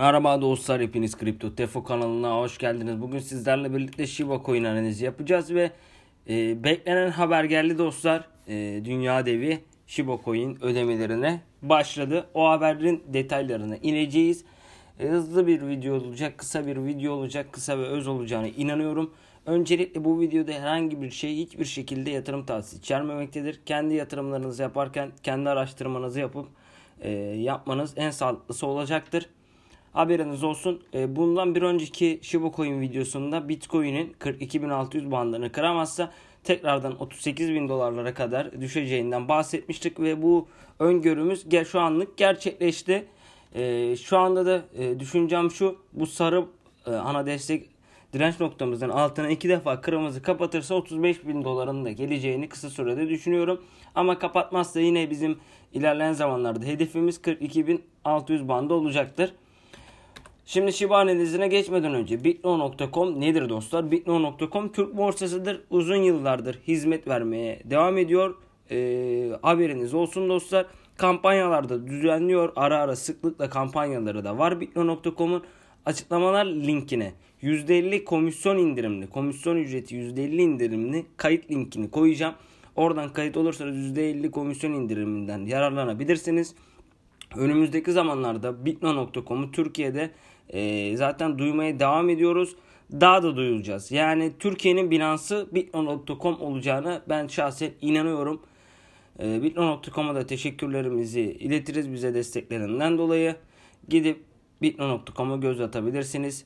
Merhaba dostlar hepiniz Kripto Tefo kanalına hoş geldiniz. Bugün sizlerle birlikte Shiba Coin analizi yapacağız ve e, beklenen haber geldi dostlar. E, Dünya devi Shiba Coin ödemelerine başladı. O haberin detaylarına ineceğiz. E, hızlı bir video olacak, kısa bir video olacak, kısa ve öz olacağını inanıyorum. Öncelikle bu videoda herhangi bir şey hiçbir şekilde yatırım tavsiye içermemektedir. Kendi yatırımlarınızı yaparken kendi araştırmanızı yapıp e, yapmanız en sağlıklısı olacaktır. Haberiniz olsun. E, bundan bir önceki Shiba Coin videosunda Bitcoin'in 42.600 bandını kıramazsa tekrardan 38.000 dolarlara kadar düşeceğinden bahsetmiştik ve bu öngörümüz şu anlık gerçekleşti. E, şu anda da e, düşüncem şu bu sarı e, ana destek direnç noktamızın altına iki defa kırmızı kapatırsa 35 bin doların da geleceğini kısa sürede düşünüyorum. Ama kapatmazsa yine bizim ilerleyen zamanlarda hedefimiz 42.600 bandı olacaktır. Şimdi Shiba analizine geçmeden önce Bitno.com nedir dostlar? Bitno.com Türk borsasıdır. Uzun yıllardır hizmet vermeye devam ediyor. E, haberiniz olsun dostlar. Kampanyalarda düzenliyor. Ara ara sıklıkla kampanyaları da var Bitno.com'un. Açıklamalar linkine %50 komisyon indirimli, komisyon ücreti %50 indirimli kayıt linkini koyacağım. Oradan kayıt olursanız %50 komisyon indiriminden yararlanabilirsiniz. Önümüzdeki zamanlarda bitno.com'u Türkiye'de e, zaten duymaya devam ediyoruz. Daha da duyulacağız. Yani Türkiye'nin binansı Bitno.com olacağına ben şahsen inanıyorum. E, ee, Bitno.com'a da teşekkürlerimizi iletiriz bize desteklerinden dolayı. Gidip Bitno.com'a göz atabilirsiniz.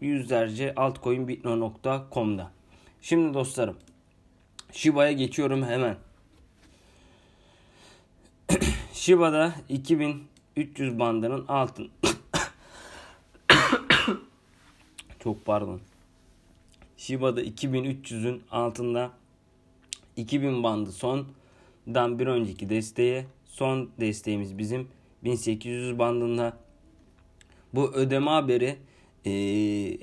Yüzlerce altcoin Bitno.com'da. Şimdi dostlarım Shiba'ya geçiyorum hemen. Shiba'da 2300 bandının altın Çok pardon. Shiba'da 2300'ün altında 2000 bandı sondan bir önceki desteğe son desteğimiz bizim 1800 bandında. Bu ödeme haberi e,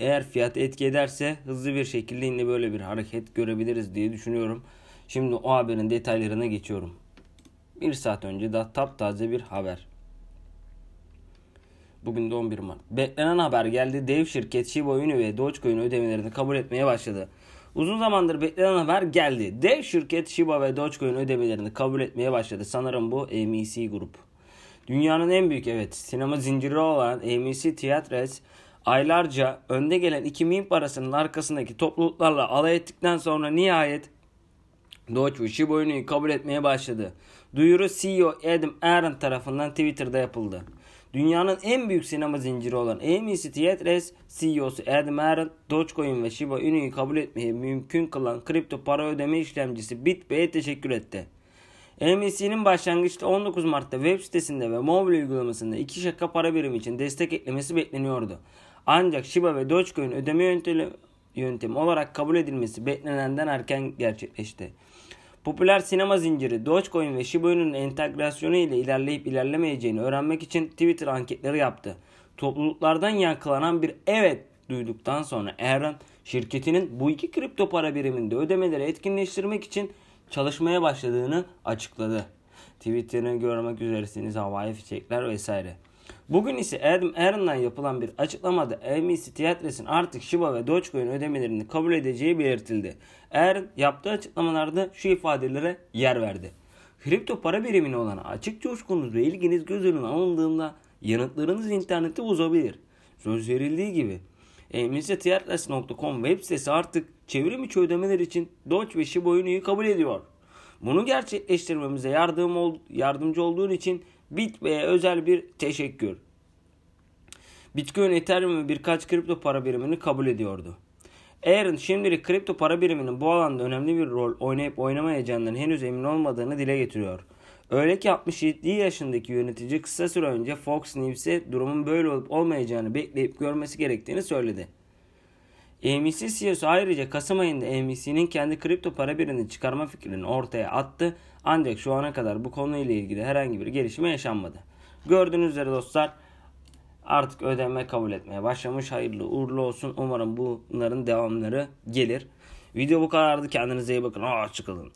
eğer fiyat etki ederse hızlı bir şekilde yine böyle bir hareket görebiliriz diye düşünüyorum. Şimdi o haberin detaylarına geçiyorum. Bir saat önce daha taptaze bir haber. Bugün de 11 Mart. Beklenen haber geldi. Dev şirket Shiba Inu ve Dogecoin ödemelerini kabul etmeye başladı. Uzun zamandır beklenen haber geldi. Dev şirket Shiba ve Dogecoin ödemelerini kabul etmeye başladı. Sanırım bu MEC grup. Dünyanın en büyük evet sinema zinciri olan AMC e Theatres aylarca önde gelen iki meme parasının arkasındaki topluluklarla alay ettikten sonra nihayet Doge ve Shiba Inu'yu kabul etmeye başladı. Duyuru CEO Adam Aaron tarafından Twitter'da yapıldı. Dünyanın en büyük sinema zinciri olan AMC Theatres CEO'su Ed Merrill, Dogecoin ve Shiba Inu'yu kabul etmeyi mümkün kılan kripto para ödeme işlemcisi BitBay'e teşekkür etti. AMC'nin başlangıçta 19 Mart'ta web sitesinde ve mobil uygulamasında iki şaka para birimi için destek eklemesi bekleniyordu. Ancak Shiba ve Dogecoin ödeme yöntemi, yöntemi olarak kabul edilmesi beklenenden erken gerçekleşti. Popüler sinema zinciri Dogecoin ve Shiba Inu'nun entegrasyonu ile ilerleyip ilerlemeyeceğini öğrenmek için Twitter anketleri yaptı. Topluluklardan yankılanan bir evet duyduktan sonra Aaron şirketinin bu iki kripto para biriminde ödemeleri etkinleştirmek için çalışmaya başladığını açıkladı. Twitter'ını görmek üzeresiniz havai fişekler vesaire. Bugün ise Adam Aaron'dan yapılan bir açıklamada MEC Tiyatres'in artık Shiba ve Dogecoin ödemelerini kabul edeceği belirtildi. Aaron yaptığı açıklamalarda şu ifadelere yer verdi. Kripto para birimine olan açık coşkunuz ve ilginiz göz önüne alındığında yanıtlarınız internette bozabilir. Söz verildiği gibi emnisiyatiyatlas.com web sitesi artık çevrim içi ödemeler için Doge ve Shiba Inu'yu kabul ediyor. Bunu gerçekleştirmemize yardım ol, yardımcı olduğun için Bitmeye özel bir teşekkür. Bitcoin, Ethereum ve birkaç kripto para birimini kabul ediyordu. Aaron şimdilik kripto para biriminin bu alanda önemli bir rol oynayıp oynamayacağından henüz emin olmadığını dile getiriyor. Öyle ki 67 yaşındaki yönetici kısa süre önce Fox News'e durumun böyle olup olmayacağını bekleyip görmesi gerektiğini söyledi. AMC CEO'su ayrıca Kasım ayında AMC'nin kendi kripto para birini çıkarma fikrini ortaya attı ancak şu ana kadar bu konuyla ilgili herhangi bir gelişme yaşanmadı. Gördüğünüz üzere dostlar artık ödeme kabul etmeye başlamış. Hayırlı uğurlu olsun. Umarım bunların devamları gelir. Video bu kadardı. Kendinize iyi bakın. Hoşçakalın.